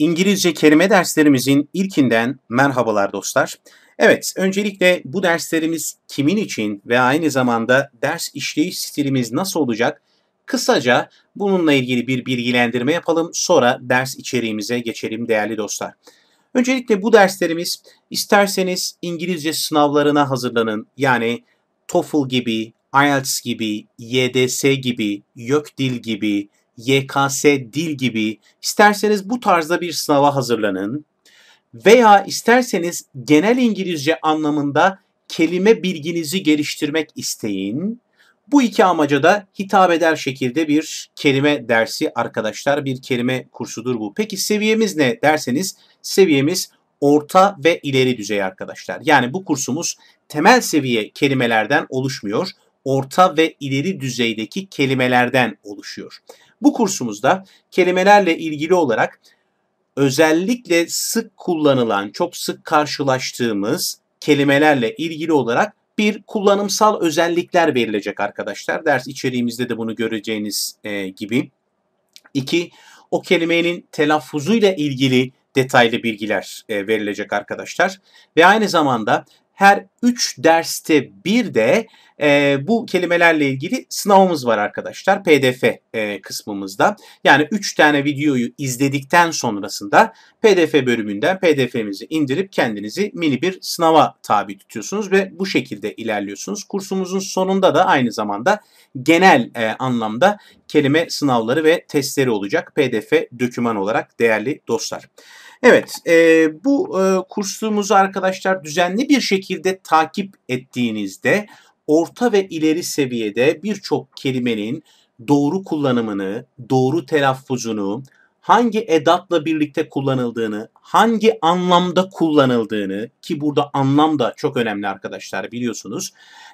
İngilizce kelime derslerimizin ilkinden merhabalar dostlar. Evet, öncelikle bu derslerimiz kimin için ve aynı zamanda ders işleyiş stilimiz nasıl olacak? Kısaca bununla ilgili bir bilgilendirme yapalım, sonra ders içeriğimize geçelim değerli dostlar. Öncelikle bu derslerimiz isterseniz İngilizce sınavlarına hazırlanın. Yani TOEFL gibi, IELTS gibi, YDS gibi, YÖK dil gibi, YKS dil gibi isterseniz bu tarzda bir sınava hazırlanın veya isterseniz genel İngilizce anlamında kelime bilginizi geliştirmek isteyin. Bu iki amaca da hitap eder şekilde bir kelime dersi arkadaşlar. Bir kelime kursudur bu. Peki seviyemiz ne derseniz seviyemiz orta ve ileri düzey arkadaşlar. Yani bu kursumuz temel seviye kelimelerden oluşmuyor. Orta ve ileri düzeydeki kelimelerden oluşuyor. Bu kursumuzda kelimelerle ilgili olarak özellikle sık kullanılan, çok sık karşılaştığımız kelimelerle ilgili olarak bir kullanımsal özellikler verilecek arkadaşlar. Ders içeriğimizde de bunu göreceğiniz e, gibi. İki, o kelimenin telaffuzuyla ilgili detaylı bilgiler e, verilecek arkadaşlar. Ve aynı zamanda her 3 derste bir de e, bu kelimelerle ilgili sınavımız var arkadaşlar PDF e, kısmımızda. Yani 3 tane videoyu izledikten sonrasında PDF bölümünden PDF'mizi indirip kendinizi mini bir sınava tabi tutuyorsunuz ve bu şekilde ilerliyorsunuz. Kursumuzun sonunda da aynı zamanda genel e, anlamda kelime sınavları ve testleri olacak PDF döküman olarak değerli dostlar. Evet, e, bu e, kursluğumuzu arkadaşlar düzenli bir şekilde takip ettiğinizde orta ve ileri seviyede birçok kelimenin doğru kullanımını, doğru telaffuzunu, hangi edatla birlikte kullanıldığını, hangi anlamda kullanıldığını ki burada anlam da çok önemli arkadaşlar biliyorsunuz.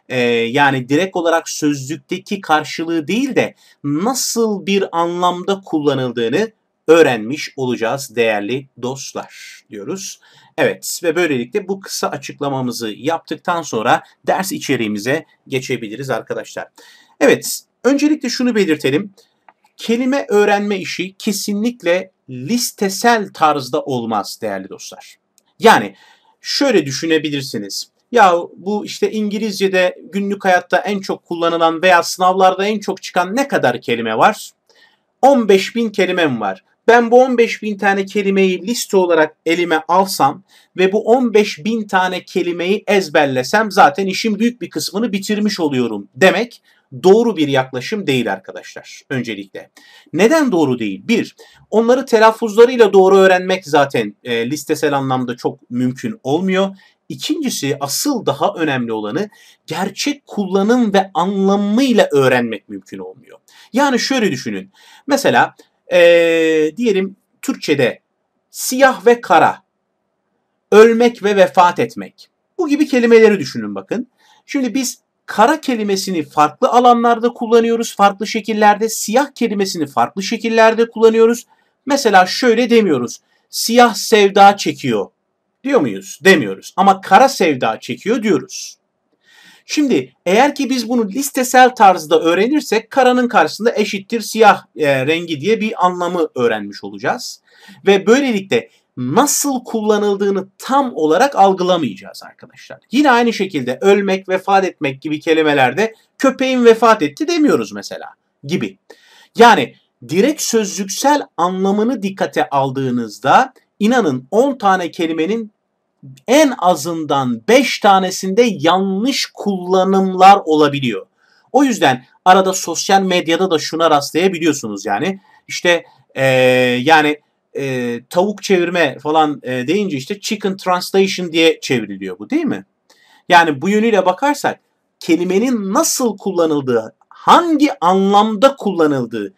Ee, yani direkt olarak sözlükteki karşılığı değil de nasıl bir anlamda kullanıldığını öğrenmiş olacağız değerli dostlar diyoruz. Evet ve böylelikle bu kısa açıklamamızı yaptıktan sonra ders içeriğimize geçebiliriz arkadaşlar. Evet öncelikle şunu belirtelim. Kelime öğrenme işi kesinlikle listesel tarzda olmaz değerli dostlar. Yani şöyle düşünebilirsiniz. Ya bu işte İngilizce'de günlük hayatta en çok kullanılan veya sınavlarda en çok çıkan ne kadar kelime var? 15 bin kelimem var. Ben bu 15 bin tane kelimeyi liste olarak elime alsam ve bu 15 bin tane kelimeyi ezberlesem zaten işin büyük bir kısmını bitirmiş oluyorum demek doğru bir yaklaşım değil arkadaşlar öncelikle. Neden doğru değil? Bir, onları telaffuzlarıyla doğru öğrenmek zaten e, listesel anlamda çok mümkün olmuyor. İkincisi asıl daha önemli olanı gerçek kullanım ve anlamıyla öğrenmek mümkün olmuyor. Yani şöyle düşünün. Mesela e, diyelim Türkçe'de siyah ve kara, ölmek ve vefat etmek. Bu gibi kelimeleri düşünün bakın. Şimdi biz kara kelimesini farklı alanlarda kullanıyoruz, farklı şekillerde. Siyah kelimesini farklı şekillerde kullanıyoruz. Mesela şöyle demiyoruz. Siyah sevda çekiyor diyor muyuz? Demiyoruz. Ama kara sevda çekiyor diyoruz. Şimdi eğer ki biz bunu listesel tarzda öğrenirsek karanın karşısında eşittir siyah e, rengi diye bir anlamı öğrenmiş olacağız. Ve böylelikle nasıl kullanıldığını tam olarak algılamayacağız arkadaşlar. Yine aynı şekilde ölmek, vefat etmek gibi kelimelerde köpeğin vefat etti demiyoruz mesela gibi. Yani direkt sözlüksel anlamını dikkate aldığınızda inanın 10 tane kelimenin en azından 5 tanesinde yanlış kullanımlar olabiliyor. O yüzden arada sosyal medyada da şuna rastlayabiliyorsunuz yani. İşte ee, yani e, tavuk çevirme falan e, deyince işte chicken translation diye çevriliyor bu değil mi? Yani bu yönüyle bakarsak kelimenin nasıl kullanıldığı, hangi anlamda kullanıldığı,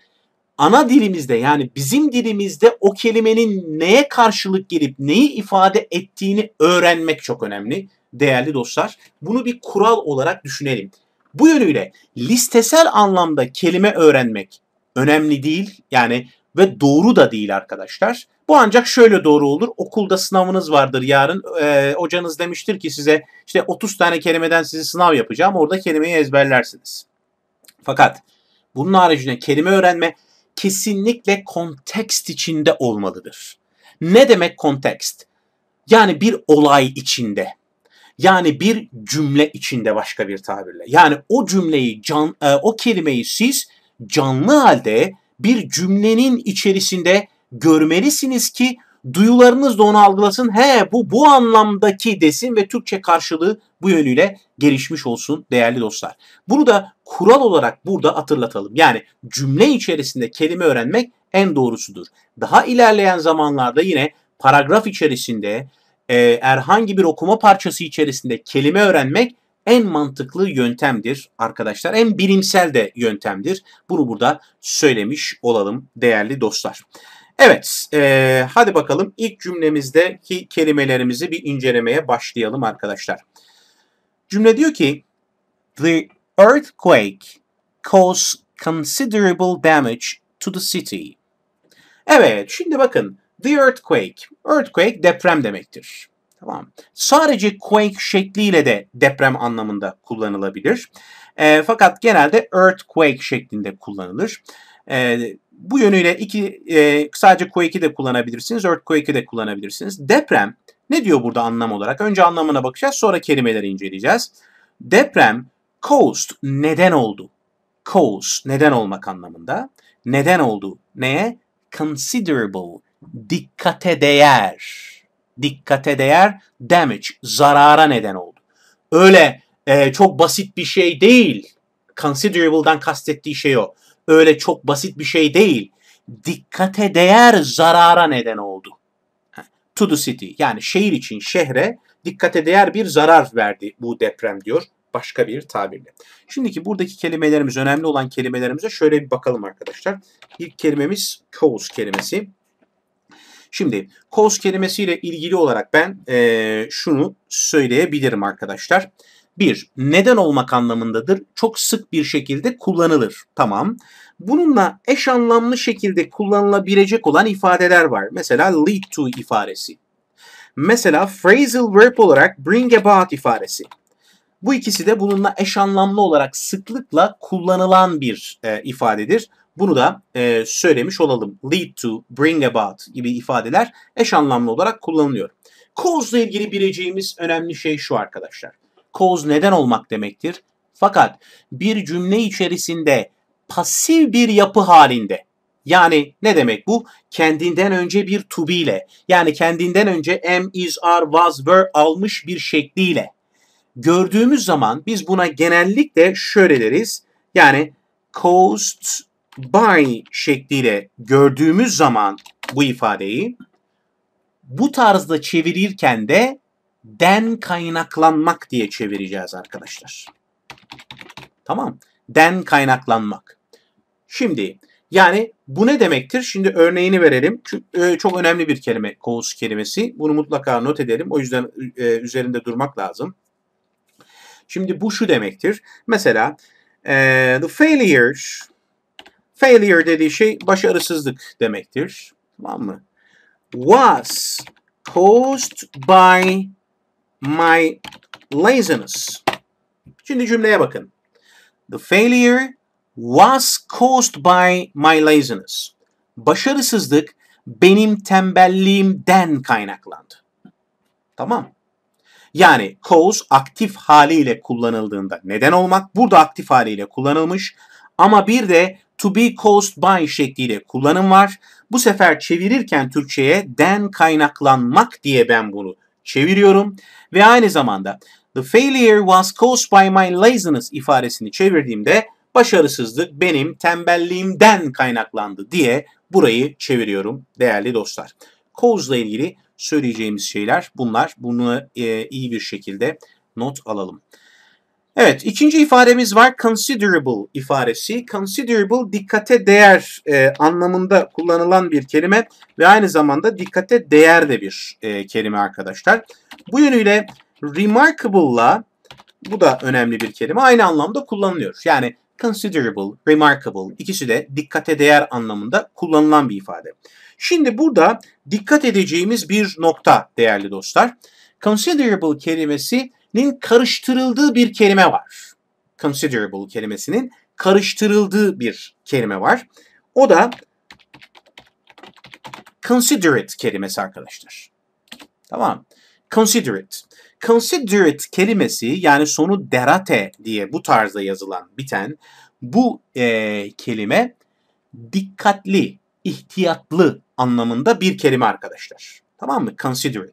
ana dilimizde yani bizim dilimizde o kelimenin neye karşılık gelip neyi ifade ettiğini öğrenmek çok önemli değerli dostlar. Bunu bir kural olarak düşünelim. Bu yönüyle listesel anlamda kelime öğrenmek önemli değil yani ve doğru da değil arkadaşlar. Bu ancak şöyle doğru olur. Okulda sınavınız vardır yarın. E, hocanız demiştir ki size işte 30 tane kelimeden sizi sınav yapacağım. Orada kelimeyi ezberlersiniz. Fakat bunun haricinde kelime öğrenme kesinlikle kontekst içinde olmalıdır. Ne demek kontekst? Yani bir olay içinde. Yani bir cümle içinde başka bir tabirle. Yani o cümleyi, can, e, o kelimeyi siz canlı halde bir cümlenin içerisinde görmelisiniz ki Duyularınız da onu algılasın. He bu bu anlamdaki desin ve Türkçe karşılığı bu yönüyle gelişmiş olsun değerli dostlar. Bunu da kural olarak burada hatırlatalım. Yani cümle içerisinde kelime öğrenmek en doğrusudur. Daha ilerleyen zamanlarda yine paragraf içerisinde e, herhangi bir okuma parçası içerisinde kelime öğrenmek en mantıklı yöntemdir arkadaşlar. En bilimsel de yöntemdir. Bunu burada söylemiş olalım değerli dostlar. Evet, e, hadi bakalım ilk cümlemizdeki kelimelerimizi bir incelemeye başlayalım arkadaşlar. Cümle diyor ki, The earthquake caused considerable damage to the city. Evet, şimdi bakın, the earthquake, earthquake deprem demektir. Tamam. Sadece quake şekliyle de deprem anlamında kullanılabilir. E, fakat genelde earthquake şeklinde kullanılır. E, bu yönüyle iki, e, sadece Quake'i de kullanabilirsiniz, Earthquake'i de kullanabilirsiniz. Deprem ne diyor burada anlam olarak? Önce anlamına bakacağız, sonra kelimeleri inceleyeceğiz. Deprem, caused, neden oldu. Cause, neden olmak anlamında. Neden oldu? Neye? Considerable, dikkate değer. Dikkate değer, damage, zarara neden oldu. Öyle e, çok basit bir şey değil. Considerable'dan kastettiği şey o öyle çok basit bir şey değil. Dikkate değer zarara neden oldu. To the city yani şehir için şehre dikkate değer bir zarar verdi bu deprem diyor başka bir tabirle. Şimdiki buradaki kelimelerimiz önemli olan kelimelerimize şöyle bir bakalım arkadaşlar. İlk kelimemiz cause kelimesi. Şimdi cause kelimesiyle ilgili olarak ben e, şunu söyleyebilirim Arkadaşlar bir, neden olmak anlamındadır. Çok sık bir şekilde kullanılır. Tamam. Bununla eş anlamlı şekilde kullanılabilecek olan ifadeler var. Mesela lead to ifadesi. Mesela phrasal verb olarak bring about ifadesi. Bu ikisi de bununla eş anlamlı olarak sıklıkla kullanılan bir e, ifadedir. Bunu da e, söylemiş olalım. Lead to, bring about gibi ifadeler eş anlamlı olarak kullanılıyor. Cause'la ilgili bileceğimiz önemli şey şu arkadaşlar cause neden olmak demektir. Fakat bir cümle içerisinde pasif bir yapı halinde yani ne demek bu? Kendinden önce bir to be ile yani kendinden önce am, is, are, was, were almış bir şekliyle gördüğümüz zaman biz buna genellikle şöyle deriz. Yani caused by şekliyle gördüğümüz zaman bu ifadeyi bu tarzda çevirirken de den kaynaklanmak diye çevireceğiz arkadaşlar. Tamam. Den kaynaklanmak. Şimdi yani bu ne demektir? Şimdi örneğini verelim. Çünkü e, çok önemli bir kelime kovuz kelimesi. Bunu mutlaka not edelim. O yüzden e, üzerinde durmak lazım. Şimdi bu şu demektir. Mesela e, the failures, failure dediği şey başarısızlık demektir. Tamam mı? Was caused by my laziness. Şimdi cümleye bakın. The failure was caused by my laziness. Başarısızlık benim tembelliğimden kaynaklandı. Tamam. Yani cause aktif haliyle kullanıldığında neden olmak burada aktif haliyle kullanılmış ama bir de to be caused by şekliyle kullanım var. Bu sefer çevirirken Türkçe'ye den kaynaklanmak diye ben bunu çeviriyorum. Ve aynı zamanda the failure was caused by my laziness ifadesini çevirdiğimde başarısızlık benim tembelliğimden kaynaklandı diye burayı çeviriyorum değerli dostlar. Cause ile ilgili söyleyeceğimiz şeyler bunlar. Bunu e, iyi bir şekilde not alalım. Evet, ikinci ifademiz var. Considerable ifadesi. Considerable dikkate değer e, anlamında kullanılan bir kelime ve aynı zamanda dikkate değer de bir e, kelime arkadaşlar. Bu yönüyle remarkable'la bu da önemli bir kelime. Aynı anlamda kullanılıyor. Yani considerable, remarkable ikisi de dikkate değer anlamında kullanılan bir ifade. Şimdi burada dikkat edeceğimiz bir nokta değerli dostlar. Considerable kelimesi nin karıştırıldığı bir kelime var. Considerable kelimesinin karıştırıldığı bir kelime var. O da considerate kelimesi arkadaşlar. Tamam. Considerate. Considerate kelimesi yani sonu derate diye bu tarzda yazılan biten bu e, kelime dikkatli, ihtiyatlı anlamında bir kelime arkadaşlar. Tamam mı? Considerate.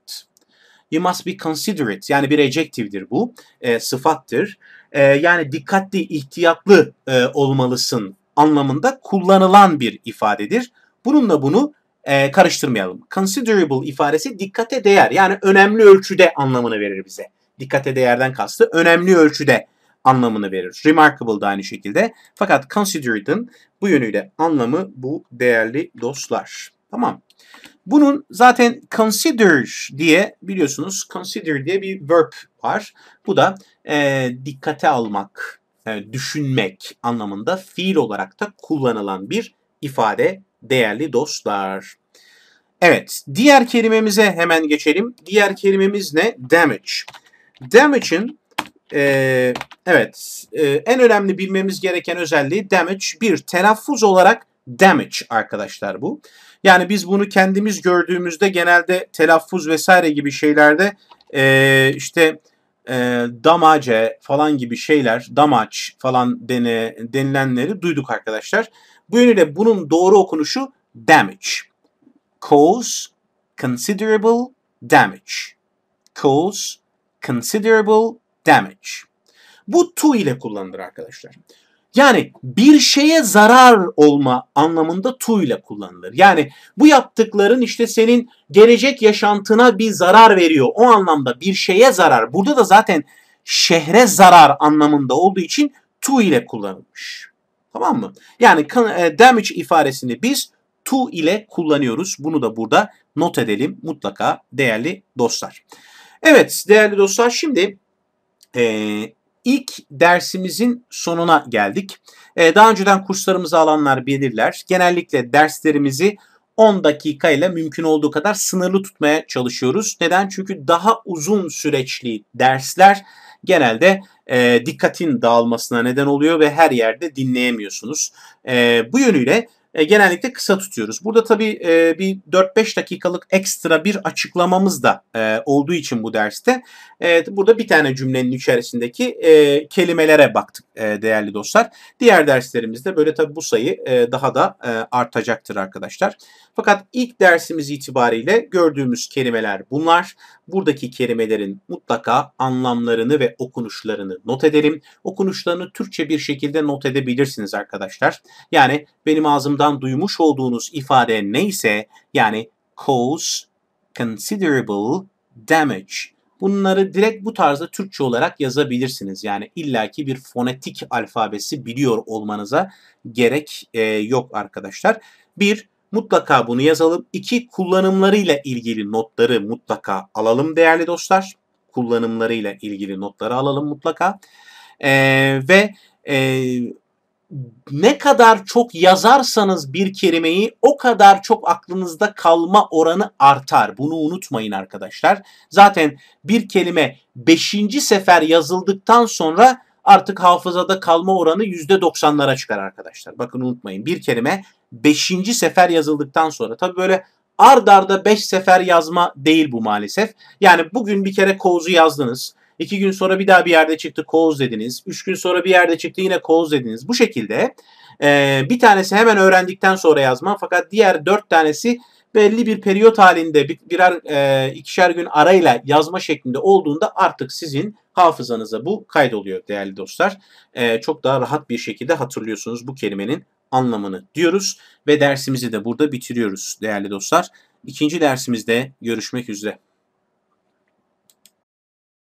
You must be considerate. Yani bir adjective'dir bu. E, sıfattır. E, yani dikkatli, ihtiyatlı e, olmalısın anlamında kullanılan bir ifadedir. Bununla bunu e, karıştırmayalım. Considerable ifadesi dikkate değer yani önemli ölçüde anlamını verir bize. Dikkate değerden kastı önemli ölçüde anlamını verir. Remarkable da aynı şekilde. Fakat considerate'ın bu yönüyle anlamı bu değerli dostlar. Tamam. Bunun zaten consider diye biliyorsunuz consider diye bir verb var. Bu da e, dikkate almak, e, düşünmek anlamında fiil olarak da kullanılan bir ifade değerli dostlar. Evet, diğer kelimemize hemen geçelim. Diğer kelimemiz ne? Damage. Damage'in e, evet e, en önemli bilmemiz gereken özelliği damage bir telaffuz olarak damage arkadaşlar bu. Yani biz bunu kendimiz gördüğümüzde genelde telaffuz vesaire gibi şeylerde e, işte e, damace falan gibi şeyler, damaç falan dene, denilenleri duyduk arkadaşlar. Bu yönüyle bunun doğru okunuşu damage. Cause considerable damage. Cause considerable damage. Bu to ile kullanılır arkadaşlar. Yani bir şeye zarar olma anlamında tu ile kullanılır. Yani bu yaptıkların işte senin gelecek yaşantına bir zarar veriyor. O anlamda bir şeye zarar. Burada da zaten şehre zarar anlamında olduğu için tu ile kullanılmış. Tamam mı? Yani e, damage ifadesini biz to ile kullanıyoruz. Bunu da burada not edelim mutlaka değerli dostlar. Evet değerli dostlar şimdi e, ilk dersimizin sonuna geldik. Ee, daha önceden kurslarımızı alanlar bilirler. Genellikle derslerimizi 10 dakika ile mümkün olduğu kadar sınırlı tutmaya çalışıyoruz. Neden? Çünkü daha uzun süreçli dersler genelde e, dikkatin dağılmasına neden oluyor ve her yerde dinleyemiyorsunuz. E, bu yönüyle e, genellikle kısa tutuyoruz. Burada tabii e, bir 4-5 dakikalık ekstra bir açıklamamız da e, olduğu için bu derste e, burada bir tane cümlenin içerisindeki e, kelimelere baktık e, değerli dostlar. Diğer derslerimizde böyle tabii bu sayı e, daha da e, artacaktır arkadaşlar. Fakat ilk dersimiz itibariyle gördüğümüz kelimeler bunlar buradaki kelimelerin mutlaka anlamlarını ve okunuşlarını not edelim. Okunuşlarını Türkçe bir şekilde not edebilirsiniz arkadaşlar. Yani benim ağzımdan duymuş olduğunuz ifade neyse yani cause considerable damage Bunları direkt bu tarzda Türkçe olarak yazabilirsiniz. Yani illaki bir fonetik alfabesi biliyor olmanıza gerek e, yok arkadaşlar. Bir, Mutlaka bunu yazalım. İki kullanımlarıyla ilgili notları mutlaka alalım değerli dostlar. Kullanımlarıyla ilgili notları alalım mutlaka. Ee, ve e, ne kadar çok yazarsanız bir kelimeyi o kadar çok aklınızda kalma oranı artar. Bunu unutmayın arkadaşlar. Zaten bir kelime 5. sefer yazıldıktan sonra artık hafızada kalma oranı %90'lara çıkar arkadaşlar. Bakın unutmayın bir kelime 5. sefer yazıldıktan sonra tabii böyle ard arda 5 sefer yazma değil bu maalesef. Yani bugün bir kere Koz'u yazdınız. İki gün sonra bir daha bir yerde çıktı Koz dediniz. Üç gün sonra bir yerde çıktı yine Koz dediniz. Bu şekilde e, bir tanesi hemen öğrendikten sonra yazma fakat diğer dört tanesi belli bir periyot halinde bir, birer e, ikişer gün arayla yazma şeklinde olduğunda artık sizin hafızanıza bu kaydoluyor değerli dostlar. E, çok daha rahat bir şekilde hatırlıyorsunuz bu kelimenin anlamını diyoruz ve dersimizi de burada bitiriyoruz değerli dostlar. İkinci dersimizde görüşmek üzere.